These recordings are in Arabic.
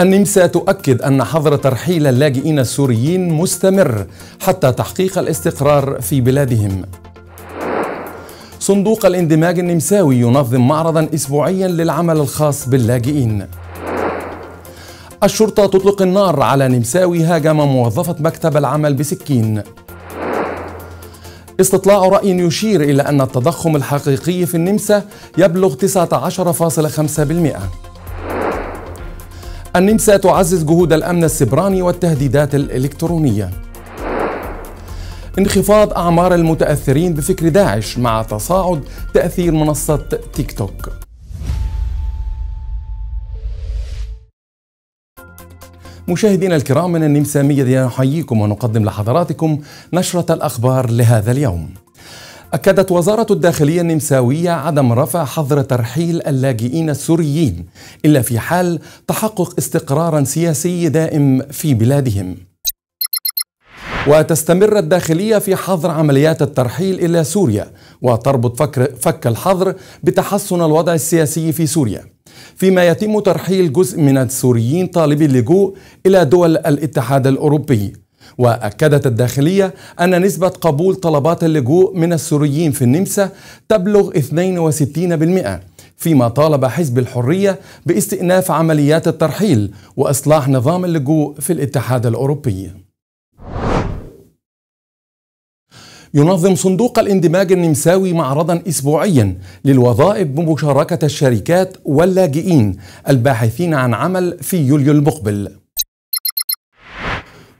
النمسا تؤكد أن حظر ترحيل اللاجئين السوريين مستمر حتى تحقيق الاستقرار في بلادهم صندوق الاندماج النمساوي ينظم معرضا أسبوعيا للعمل الخاص باللاجئين الشرطة تطلق النار على نمساوي هاجم موظفة مكتب العمل بسكين استطلاع رأي يشير إلى أن التضخم الحقيقي في النمسا يبلغ 19.5% النمسا تعزز جهود الأمن السبراني والتهديدات الإلكترونية انخفاض أعمار المتأثرين بفكر داعش مع تصاعد تأثير منصة تيك توك مشاهدينا الكرام من النمسا ميديا نحييكم ونقدم لحضراتكم نشرة الأخبار لهذا اليوم أكدت وزارة الداخلية النمساوية عدم رفع حظر ترحيل اللاجئين السوريين إلا في حال تحقق استقرار سياسي دائم في بلادهم. وتستمر الداخلية في حظر عمليات الترحيل إلى سوريا وتربط فكر فك الحظر بتحسن الوضع السياسي في سوريا. فيما يتم ترحيل جزء من السوريين طالبي اللجوء إلى دول الاتحاد الأوروبي وأكدت الداخلية أن نسبة قبول طلبات اللجوء من السوريين في النمسا تبلغ 62% فيما طالب حزب الحرية باستئناف عمليات الترحيل وإصلاح نظام اللجوء في الاتحاد الأوروبي ينظم صندوق الاندماج النمساوي معرضا اسبوعيا للوظائف بمشاركه الشركات واللاجئين الباحثين عن عمل في يوليو المقبل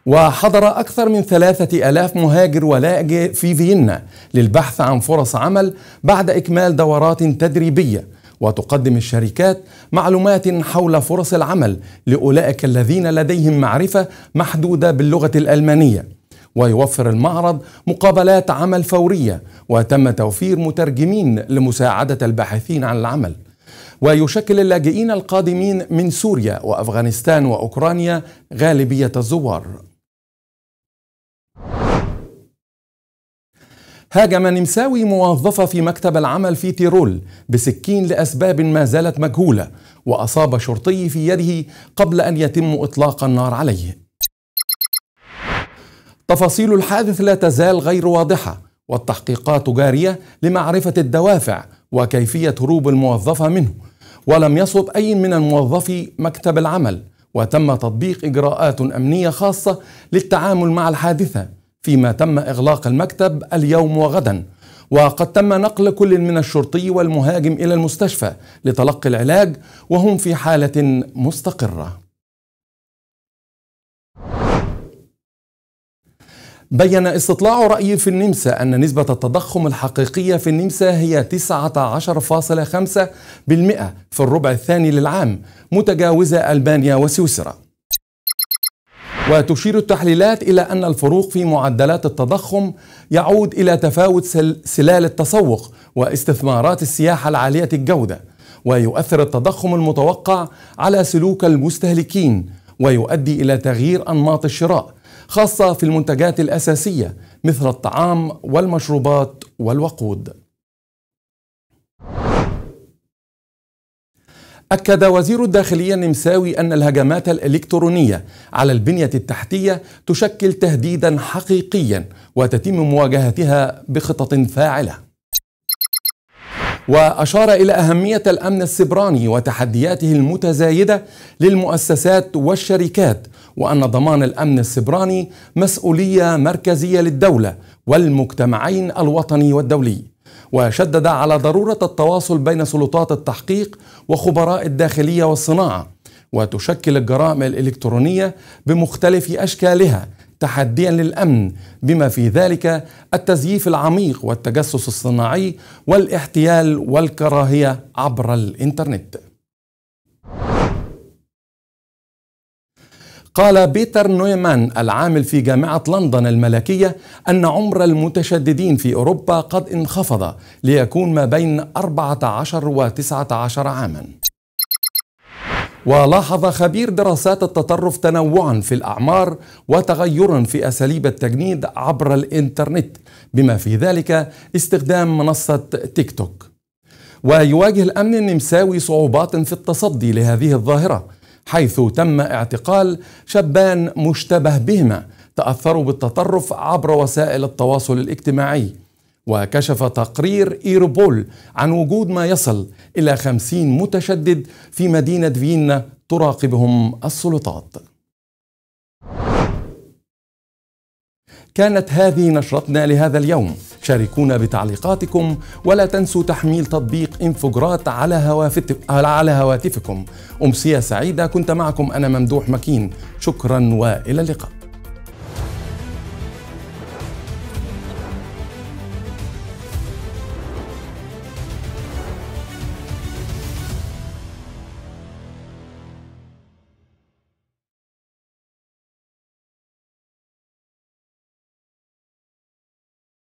وحضر أكثر من ثلاثة ألاف مهاجر ولاجئ في فيينا للبحث عن فرص عمل بعد إكمال دورات تدريبية وتقدم الشركات معلومات حول فرص العمل لأولئك الذين لديهم معرفة محدودة باللغة الألمانية ويوفر المعرض مقابلات عمل فورية وتم توفير مترجمين لمساعدة الباحثين عن العمل ويشكل اللاجئين القادمين من سوريا وأفغانستان وأوكرانيا غالبية الزوار هاجم نمساوي موظفة في مكتب العمل في تيرول بسكين لأسباب ما زالت مجهولة وأصاب شرطي في يده قبل أن يتم إطلاق النار عليه تفاصيل الحادث لا تزال غير واضحة والتحقيقات جارية لمعرفة الدوافع وكيفية هروب الموظفة منه ولم يصب أي من الموظفي مكتب العمل وتم تطبيق إجراءات أمنية خاصة للتعامل مع الحادثة فيما تم إغلاق المكتب اليوم وغدا وقد تم نقل كل من الشرطي والمهاجم إلى المستشفى لتلقي العلاج وهم في حالة مستقرة بين استطلاع رأي في النمسا أن نسبة التضخم الحقيقية في النمسا هي 19.5% في الربع الثاني للعام متجاوزة ألبانيا وسويسرا وتشير التحليلات إلى أن الفروق في معدلات التضخم يعود إلى تفاوت سلال التسوق واستثمارات السياحة العالية الجودة ويؤثر التضخم المتوقع على سلوك المستهلكين ويؤدي إلى تغيير أنماط الشراء خاصة في المنتجات الأساسية مثل الطعام والمشروبات والوقود أكد وزير الداخلية النمساوي أن الهجمات الإلكترونية على البنية التحتية تشكل تهديدا حقيقيا وتتم مواجهتها بخطط فاعله واشار الى اهميه الامن السبراني وتحدياته المتزايده للمؤسسات والشركات وان ضمان الامن السبراني مسؤوليه مركزيه للدوله والمجتمعين الوطني والدولي وشدد على ضروره التواصل بين سلطات التحقيق وخبراء الداخليه والصناعه وتشكل الجرائم الالكترونيه بمختلف اشكالها تحديا للامن بما في ذلك التزييف العميق والتجسس الصناعي والاحتيال والكراهيه عبر الانترنت قال بيتر نويمان العامل في جامعة لندن الملكية أن عمر المتشددين في أوروبا قد انخفض ليكون ما بين 14 و 19 عاما ولاحظ خبير دراسات التطرف تنوعا في الأعمار وتغيرا في أساليب التجنيد عبر الإنترنت بما في ذلك استخدام منصة تيك توك ويواجه الأمن النمساوي صعوبات في التصدي لهذه الظاهرة حيث تم اعتقال شابان مشتبه بهما تاثروا بالتطرف عبر وسائل التواصل الاجتماعي وكشف تقرير إيربول عن وجود ما يصل إلى خمسين متشدد في مدينة فيينا تراقبهم السلطات كانت هذه نشرتنا لهذا اليوم شاركونا بتعليقاتكم ولا تنسوا تحميل تطبيق انفوجرات على, على هواتفكم أمسية سعيدة كنت معكم أنا ممدوح مكين شكرا وإلى اللقاء